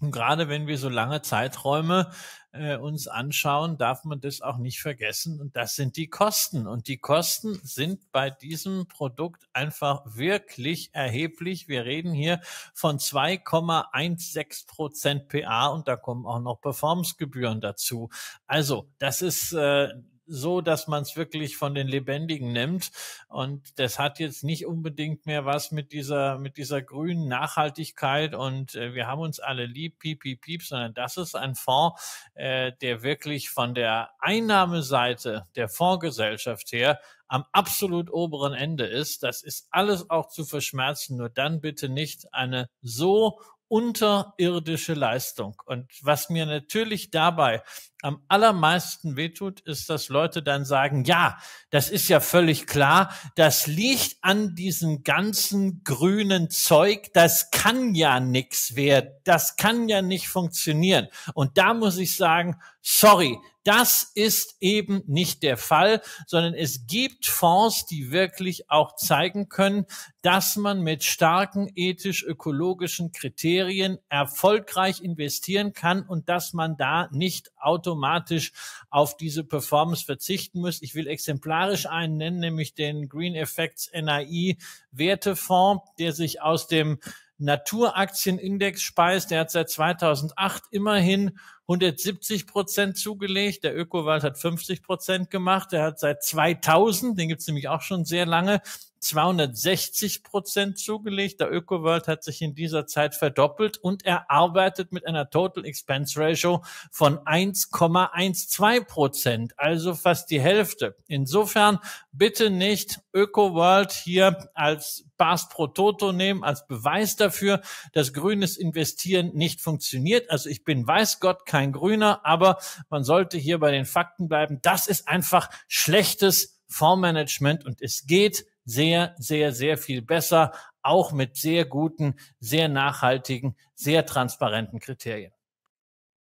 Und gerade wenn wir so lange Zeiträume äh, uns anschauen, darf man das auch nicht vergessen. Und das sind die Kosten. Und die Kosten sind bei diesem Produkt einfach wirklich erheblich. Wir reden hier von 2,16 Prozent PA und da kommen auch noch Performancegebühren dazu. Also das ist äh, so, dass man es wirklich von den Lebendigen nimmt. Und das hat jetzt nicht unbedingt mehr was mit dieser, mit dieser grünen Nachhaltigkeit und äh, wir haben uns alle lieb, piep, piep, piep, sondern das ist ein Fonds, äh, der wirklich von der Einnahmeseite der Fondsgesellschaft her am absolut oberen Ende ist. Das ist alles auch zu verschmerzen. Nur dann bitte nicht eine so unterirdische Leistung. Und was mir natürlich dabei am allermeisten wehtut, ist, dass Leute dann sagen, ja, das ist ja völlig klar, das liegt an diesem ganzen grünen Zeug, das kann ja nix werden, das kann ja nicht funktionieren. Und da muss ich sagen, sorry, das ist eben nicht der Fall, sondern es gibt Fonds, die wirklich auch zeigen können, dass man mit starken ethisch-ökologischen Kriterien erfolgreich investieren kann und dass man da nicht auto automatisch auf diese Performance verzichten müsst. Ich will exemplarisch einen nennen, nämlich den Green Effects NAI Wertefonds, der sich aus dem Naturaktienindex speist. Der hat seit 2008 immerhin 170 Prozent zugelegt. Der Ökowald hat 50 Prozent gemacht. Der hat seit 2000, den gibt's nämlich auch schon sehr lange, 260 Prozent zugelegt. Der ÖkoWorld hat sich in dieser Zeit verdoppelt und er arbeitet mit einer Total Expense Ratio von 1,12 Prozent, also fast die Hälfte. Insofern bitte nicht ÖkoWorld hier als Bas pro Toto nehmen als Beweis dafür, dass grünes Investieren nicht funktioniert. Also ich bin weiß Gott kein Grüner, aber man sollte hier bei den Fakten bleiben. Das ist einfach schlechtes Fondsmanagement und es geht sehr, sehr, sehr viel besser, auch mit sehr guten, sehr nachhaltigen, sehr transparenten Kriterien.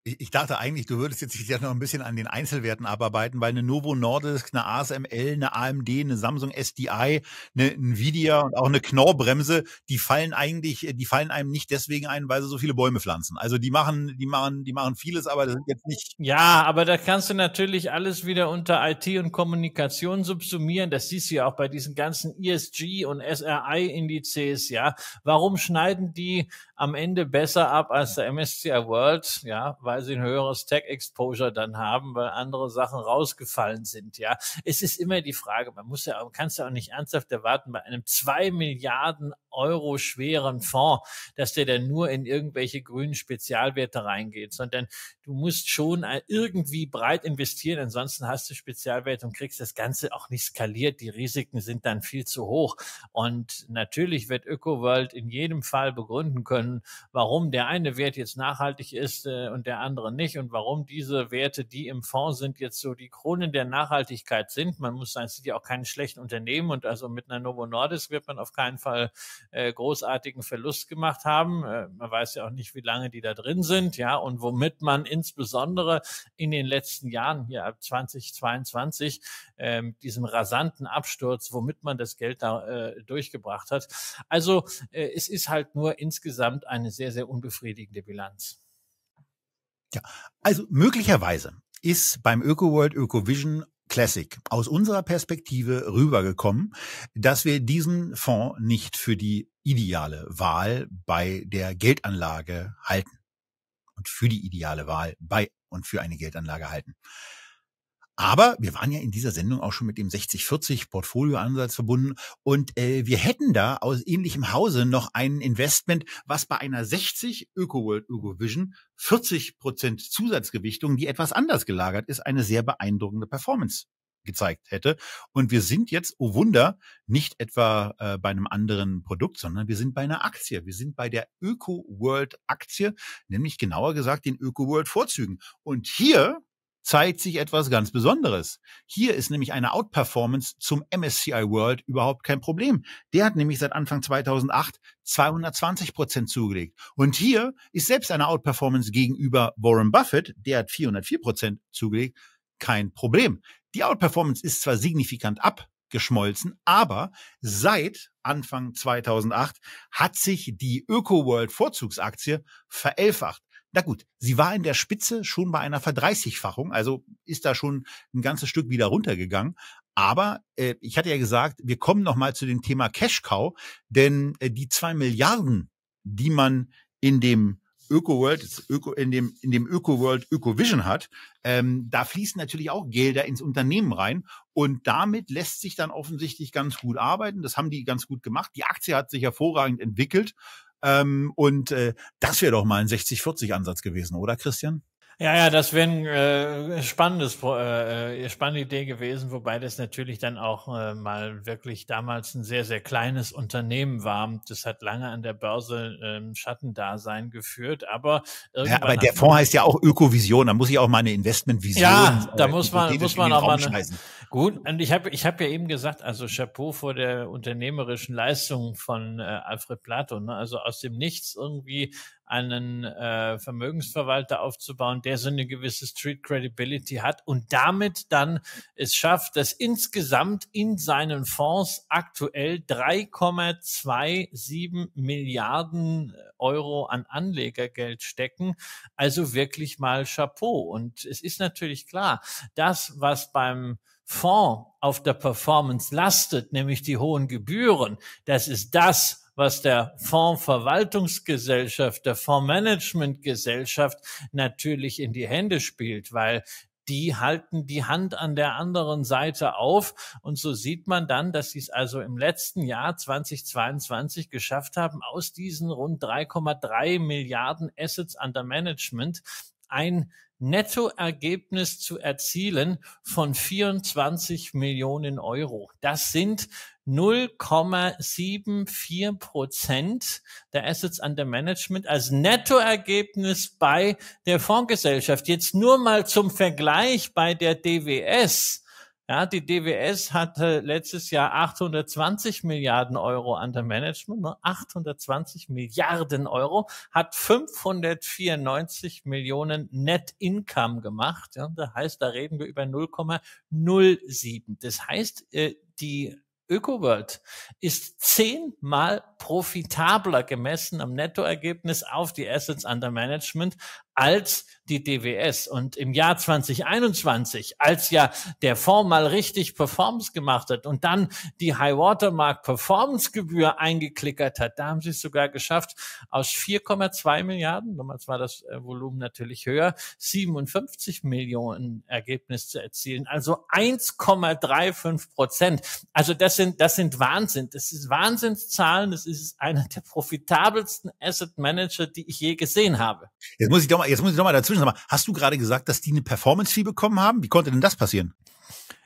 Ich dachte eigentlich, du würdest jetzt ja noch ein bisschen an den Einzelwerten abarbeiten, weil eine Novo Nordisk, eine ASML, eine AMD, eine Samsung SDI, eine Nvidia und auch eine Knorrbremse, die fallen eigentlich, die fallen einem nicht deswegen ein, weil sie so viele Bäume pflanzen. Also die machen, die machen, die machen vieles, aber das sind jetzt nicht. Ja, aber da kannst du natürlich alles wieder unter IT und Kommunikation subsumieren. Das siehst du ja auch bei diesen ganzen ESG und SRI-Indizes, ja. Warum schneiden die am Ende besser ab als der MSCI World, ja? Weil weil sie ein höheres Tech-Exposure dann haben, weil andere Sachen rausgefallen sind. Ja, es ist immer die Frage, man muss ja, man kann es ja auch nicht ernsthaft erwarten, bei einem zwei Milliarden Euro schweren Fonds, dass der dann nur in irgendwelche grünen Spezialwerte reingeht, sondern du musst schon irgendwie breit investieren, ansonsten hast du Spezialwerte und kriegst das Ganze auch nicht skaliert. Die Risiken sind dann viel zu hoch. Und natürlich wird ÖkoWorld in jedem Fall begründen können, warum der eine Wert jetzt nachhaltig ist äh, und der anderen nicht und warum diese Werte, die im Fonds sind, jetzt so die Kronen der Nachhaltigkeit sind. Man muss sagen, es sind ja auch keine schlechten Unternehmen und also mit einer Novo Nordisk wird man auf keinen Fall äh, großartigen Verlust gemacht haben. Äh, man weiß ja auch nicht, wie lange die da drin sind, ja, und womit man insbesondere in den letzten Jahren hier ab 2022 ähm, diesen rasanten Absturz, womit man das Geld da äh, durchgebracht hat. Also äh, es ist halt nur insgesamt eine sehr, sehr unbefriedigende Bilanz. Ja, also möglicherweise ist beim ÖkoWorld Ökovision Classic aus unserer Perspektive rübergekommen, dass wir diesen Fonds nicht für die ideale Wahl bei der Geldanlage halten und für die ideale Wahl bei und für eine Geldanlage halten. Aber wir waren ja in dieser Sendung auch schon mit dem 60-40 Portfolioansatz verbunden und äh, wir hätten da aus ähnlichem Hause noch ein Investment, was bei einer 60 ÖkoWorld ÖkoVision 40 Prozent Zusatzgewichtung, die etwas anders gelagert ist, eine sehr beeindruckende Performance gezeigt hätte. Und wir sind jetzt, oh Wunder, nicht etwa äh, bei einem anderen Produkt, sondern wir sind bei einer Aktie. Wir sind bei der Öko-World-Aktie, nämlich genauer gesagt den Öko-World-Vorzügen. Und hier zeigt sich etwas ganz Besonderes. Hier ist nämlich eine Outperformance zum MSCI World überhaupt kein Problem. Der hat nämlich seit Anfang 2008 220 Prozent zugelegt. Und hier ist selbst eine Outperformance gegenüber Warren Buffett, der hat 404 Prozent zugelegt, kein Problem. Die Outperformance ist zwar signifikant abgeschmolzen, aber seit Anfang 2008 hat sich die Öko World Vorzugsaktie verelfacht. Na gut, sie war in der Spitze schon bei einer Verdreißigfachung, also ist da schon ein ganzes Stück wieder runtergegangen. Aber äh, ich hatte ja gesagt, wir kommen nochmal zu dem Thema Cash Cow, denn äh, die zwei Milliarden, die man in dem Öko-World, Öko, in dem, in dem Öko-World Öko-Vision hat, ähm, da fließen natürlich auch Gelder ins Unternehmen rein und damit lässt sich dann offensichtlich ganz gut arbeiten. Das haben die ganz gut gemacht. Die Aktie hat sich hervorragend entwickelt ähm, und äh, das wäre doch mal ein 60-40-Ansatz gewesen, oder Christian? Ja, ja, das wäre ein äh, spannendes, äh, äh, spannende Idee gewesen, wobei das natürlich dann auch äh, mal wirklich damals ein sehr, sehr kleines Unternehmen war. Das hat lange an der Börse ähm, Schattendasein geführt, aber irgendwann ja, aber der Fonds heißt ja auch Ökovision, da muss ich auch meine Investmentvision. Ja, äh, da muss man, muss man auch mal. Eine, gut, und ich habe ich hab ja eben gesagt, also Chapeau vor der unternehmerischen Leistung von äh, Alfred Plato, ne? also aus dem Nichts irgendwie einen äh, Vermögensverwalter aufzubauen, der so eine gewisse Street Credibility hat und damit dann es schafft, dass insgesamt in seinen Fonds aktuell 3,27 Milliarden Euro an Anlegergeld stecken. Also wirklich mal Chapeau. Und es ist natürlich klar, das, was beim Fonds auf der Performance lastet, nämlich die hohen Gebühren, das ist das, was der Fondsverwaltungsgesellschaft, der Fondsmanagementgesellschaft natürlich in die Hände spielt, weil die halten die Hand an der anderen Seite auf. Und so sieht man dann, dass sie es also im letzten Jahr 2022 geschafft haben, aus diesen rund 3,3 Milliarden Assets under Management ein Nettoergebnis zu erzielen von 24 Millionen Euro. Das sind 0,74 Prozent der Assets under Management als Nettoergebnis bei der Fondsgesellschaft. Jetzt nur mal zum Vergleich bei der DWS. Ja, die DWS hatte letztes Jahr 820 Milliarden Euro under Management, 820 ne? Milliarden Euro, hat 594 Millionen Net Income gemacht. Ja, das heißt, da reden wir über 0,07. Das heißt, äh, die ÖkoWorld ist zehnmal profitabler gemessen am Nettoergebnis auf die Assets under Management als die DWS. Und im Jahr 2021, als ja der Fonds mal richtig Performance gemacht hat und dann die High Watermark Performance Gebühr eingeklickert hat, da haben sie es sogar geschafft, aus 4,2 Milliarden, damals war das äh, Volumen natürlich höher, 57 Millionen Ergebnis zu erzielen. Also 1,35 Prozent. Also das sind, das sind Wahnsinn. Das ist Wahnsinnszahlen. Das ist einer der profitabelsten Asset Manager, die ich je gesehen habe. Jetzt muss ich doch mal jetzt muss ich nochmal dazwischen sagen. Hast du gerade gesagt, dass die eine Performance-Fee bekommen haben? Wie konnte denn das passieren?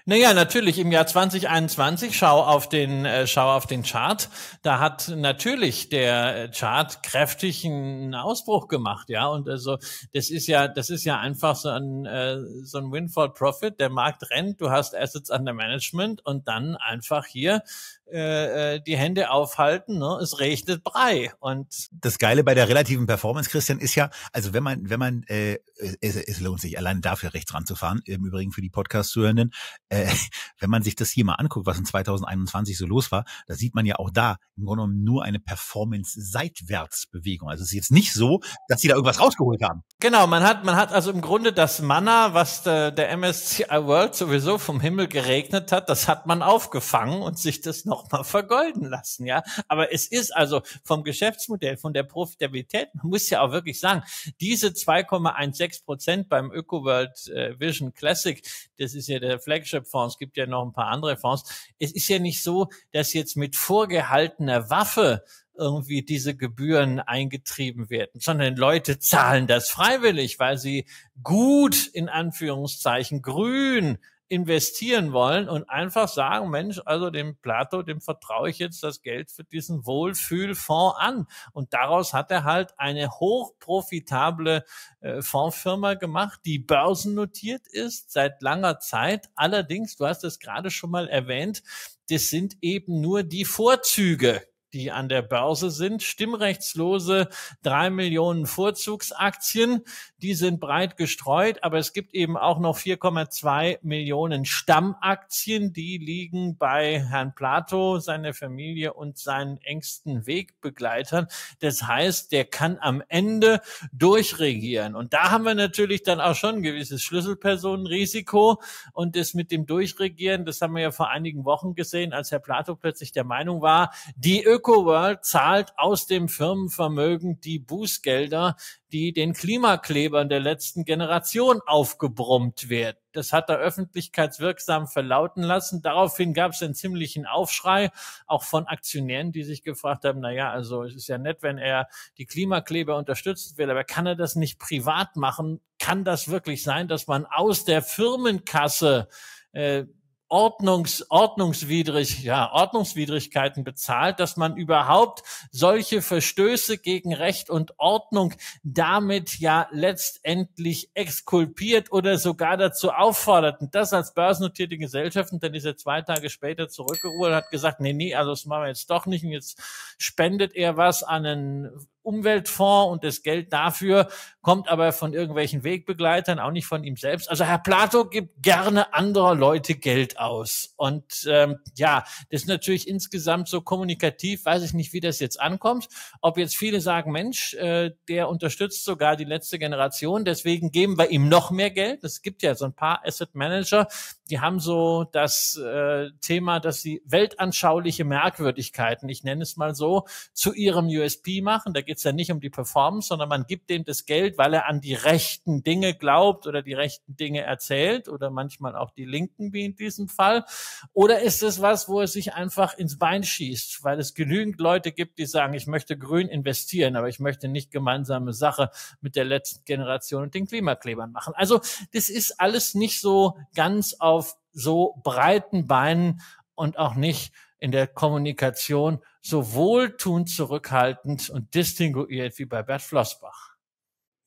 Naja, natürlich im Jahr 2021, schau auf den, äh, schau auf den Chart. Da hat natürlich der äh, Chart kräftigen Ausbruch gemacht, ja. Und also, das ist ja, das ist ja einfach so ein, äh, so ein Windfall Profit. Der Markt rennt, du hast Assets under Management und dann einfach hier, äh, äh die Hände aufhalten, ne? es regnet Brei und das Geile bei der relativen Performance, Christian, ist ja, also wenn man, wenn man, äh, es, es lohnt sich allein dafür rechts ranzufahren, im Übrigen für die Podcast-Zuhörenden, äh, äh, wenn man sich das hier mal anguckt, was in 2021 so los war, da sieht man ja auch da im Grunde genommen nur eine Performance-Seitwärtsbewegung. Also es ist jetzt nicht so, dass sie da irgendwas rausgeholt haben. Genau, man hat, man hat also im Grunde das Mana, was de, der MSCI World sowieso vom Himmel geregnet hat, das hat man aufgefangen und sich das nochmal vergolden lassen, ja. Aber es ist also vom Geschäftsmodell, von der Profitabilität, man muss ja auch wirklich sagen, diese 2,16 Prozent beim ÖkoWorld äh, Vision Classic, das ist ja der Flagship Fonds, es gibt ja noch ein paar andere Fonds. Es ist ja nicht so, dass jetzt mit vorgehaltener Waffe irgendwie diese Gebühren eingetrieben werden, sondern Leute zahlen das freiwillig, weil sie gut in Anführungszeichen grün investieren wollen und einfach sagen, Mensch, also dem Plato, dem vertraue ich jetzt das Geld für diesen Wohlfühlfonds an. Und daraus hat er halt eine hochprofitable äh, Fondsfirma gemacht, die börsennotiert ist seit langer Zeit. Allerdings, du hast es gerade schon mal erwähnt, das sind eben nur die Vorzüge die an der Börse sind. Stimmrechtslose drei Millionen Vorzugsaktien, die sind breit gestreut, aber es gibt eben auch noch 4,2 Millionen Stammaktien, die liegen bei Herrn Plato, seiner Familie und seinen engsten Wegbegleitern. Das heißt, der kann am Ende durchregieren. Und da haben wir natürlich dann auch schon ein gewisses Schlüsselpersonenrisiko. Und das mit dem Durchregieren, das haben wir ja vor einigen Wochen gesehen, als Herr Plato plötzlich der Meinung war, die Ö ÖkoWorld zahlt aus dem Firmenvermögen die Bußgelder, die den Klimaklebern der letzten Generation aufgebrummt werden. Das hat er öffentlichkeitswirksam verlauten lassen. Daraufhin gab es einen ziemlichen Aufschrei, auch von Aktionären, die sich gefragt haben, Na ja, also es ist ja nett, wenn er die Klimakleber unterstützen will, aber kann er das nicht privat machen? Kann das wirklich sein, dass man aus der Firmenkasse äh, Ordnungs, ordnungswidrig, ja, Ordnungswidrigkeiten bezahlt, dass man überhaupt solche Verstöße gegen Recht und Ordnung damit ja letztendlich exkulpiert oder sogar dazu auffordert. Und das als börsennotierte Gesellschaften, dann ist er zwei Tage später zurückgerudert und hat gesagt, nee, nee, also das machen wir jetzt doch nicht und jetzt spendet er was an einen Umweltfonds und das Geld dafür kommt aber von irgendwelchen Wegbegleitern, auch nicht von ihm selbst. Also Herr Plato gibt gerne anderer Leute Geld aus. Und ähm, ja, das ist natürlich insgesamt so kommunikativ, weiß ich nicht, wie das jetzt ankommt. Ob jetzt viele sagen, Mensch, äh, der unterstützt sogar die letzte Generation, deswegen geben wir ihm noch mehr Geld. Es gibt ja so ein paar Asset Manager, die haben so das äh, Thema, dass sie weltanschauliche Merkwürdigkeiten, ich nenne es mal so, zu ihrem USP machen. Da geht geht's ja nicht um die Performance, sondern man gibt dem das Geld, weil er an die rechten Dinge glaubt oder die rechten Dinge erzählt oder manchmal auch die Linken wie in diesem Fall. Oder ist es was, wo er sich einfach ins Bein schießt, weil es genügend Leute gibt, die sagen, ich möchte grün investieren, aber ich möchte nicht gemeinsame Sache mit der letzten Generation und den Klimaklebern machen. Also das ist alles nicht so ganz auf so breiten Beinen und auch nicht in der Kommunikation so wohltuend zurückhaltend und distinguiert wie bei Bert Flossbach.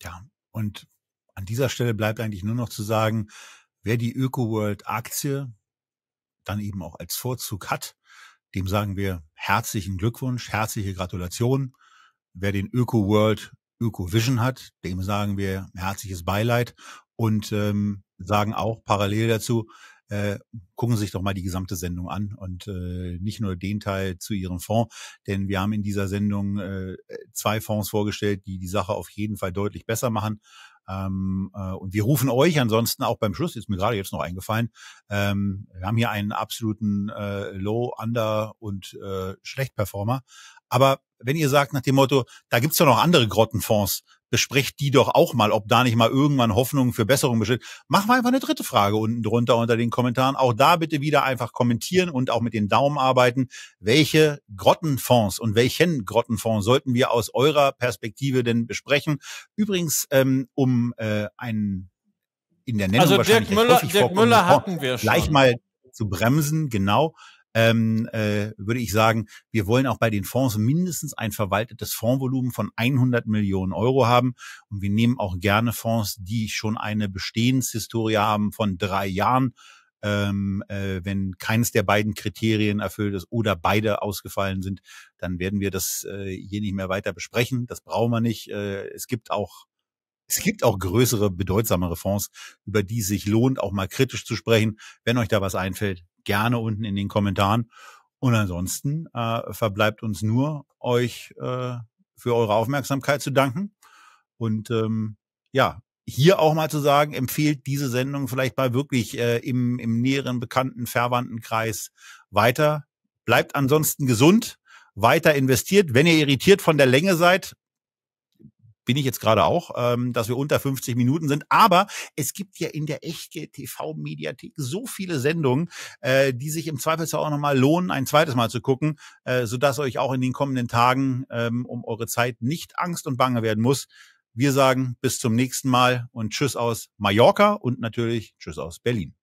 Ja, und an dieser Stelle bleibt eigentlich nur noch zu sagen, wer die ÖkoWorld-Aktie dann eben auch als Vorzug hat, dem sagen wir herzlichen Glückwunsch, herzliche Gratulation. Wer den ÖkoWorld Ökovision hat, dem sagen wir herzliches Beileid und ähm, sagen auch parallel dazu, äh, gucken Sie sich doch mal die gesamte Sendung an und äh, nicht nur den Teil zu Ihrem Fonds, denn wir haben in dieser Sendung äh, zwei Fonds vorgestellt, die die Sache auf jeden Fall deutlich besser machen. Ähm, äh, und wir rufen euch ansonsten auch beim Schluss, ist mir gerade jetzt noch eingefallen, ähm, wir haben hier einen absoluten äh, Low, Under und äh, Schlecht-Performer. Aber wenn ihr sagt nach dem Motto, da gibt's ja noch andere Grottenfonds, besprecht die doch auch mal, ob da nicht mal irgendwann Hoffnung für Besserung besteht. Machen wir einfach eine dritte Frage unten drunter unter den Kommentaren. Auch da bitte wieder einfach kommentieren und auch mit den Daumen arbeiten. Welche Grottenfonds und welchen Grottenfonds sollten wir aus eurer Perspektive denn besprechen? Übrigens, ähm, um äh, einen in der Nennung also Dirk Müller, Dirk Müller hatten wir schon. Gleich mal zu bremsen, genau ähm, äh, würde ich sagen, wir wollen auch bei den Fonds mindestens ein verwaltetes Fondsvolumen von 100 Millionen Euro haben. Und wir nehmen auch gerne Fonds, die schon eine Bestehenshistorie haben von drei Jahren. Ähm, äh, wenn keines der beiden Kriterien erfüllt ist oder beide ausgefallen sind, dann werden wir das äh, hier nicht mehr weiter besprechen. Das brauchen wir nicht. Äh, es gibt auch es gibt auch größere, bedeutsamere Fonds, über die es sich lohnt, auch mal kritisch zu sprechen. Wenn euch da was einfällt, gerne unten in den Kommentaren. Und ansonsten äh, verbleibt uns nur, euch äh, für eure Aufmerksamkeit zu danken. Und ähm, ja, hier auch mal zu sagen, empfehlt diese Sendung vielleicht mal wirklich äh, im, im näheren bekannten Verwandtenkreis weiter. Bleibt ansonsten gesund, weiter investiert. Wenn ihr irritiert von der Länge seid, bin ich jetzt gerade auch, ähm, dass wir unter 50 Minuten sind. Aber es gibt ja in der echte TV-Mediathek so viele Sendungen, äh, die sich im Zweifelsfall auch nochmal lohnen, ein zweites Mal zu gucken, äh, sodass euch auch in den kommenden Tagen ähm, um eure Zeit nicht Angst und Bange werden muss. Wir sagen bis zum nächsten Mal und Tschüss aus Mallorca und natürlich Tschüss aus Berlin.